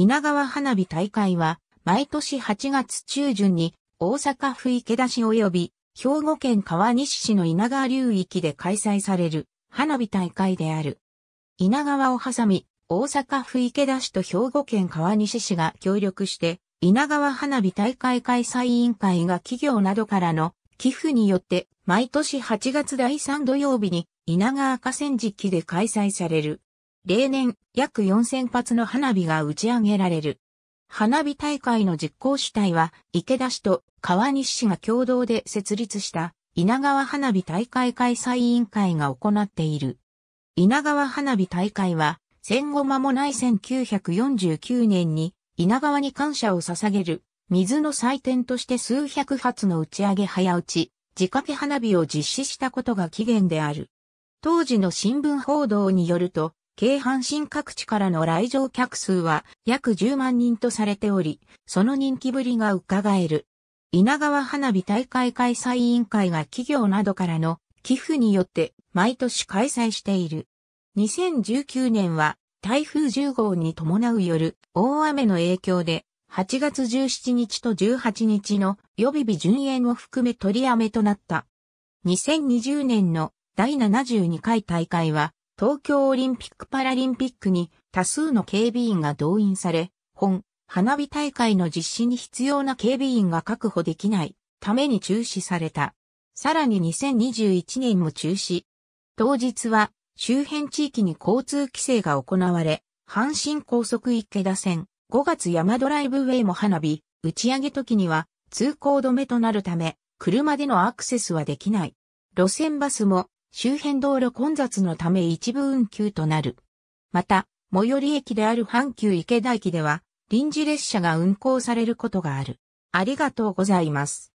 稲川花火大会は、毎年8月中旬に、大阪府池田市及び、兵庫県川西市の稲川流域で開催される、花火大会である。稲川を挟み、大阪府池田市と兵庫県川西市が協力して、稲川花火大会開催委員会が企業などからの寄付によって毎年8月第3土曜日に稲川河川敷で開催される例年約4000発の花火が打ち上げられる。花火大会の実行主体は池田市と川西市が共同で設立した稲川花火大会開催委員会が行っている。稲川花火大会は戦後間もない1949年に稲川に感謝を捧げる水の祭典として数百発の打ち上げ早打ち、自掛け花火を実施したことが起源である。当時の新聞報道によると、京阪神各地からの来場客数は約10万人とされており、その人気ぶりが伺える。稲川花火大会開催委員会が企業などからの寄付によって毎年開催している。2019年は台風10号に伴う夜大雨の影響で8月17日と18日の予備日順延を含め取りやめとなった。2020年の第72回大会は東京オリンピック・パラリンピックに多数の警備員が動員され、本、花火大会の実施に必要な警備員が確保できないために中止された。さらに2021年も中止。当日は周辺地域に交通規制が行われ、阪神高速池田線、5月山ドライブウェイも花火、打ち上げ時には通行止めとなるため、車でのアクセスはできない。路線バスも周辺道路混雑のため一部運休となる。また、最寄り駅である阪急池田駅では、臨時列車が運行されることがある。ありがとうございます。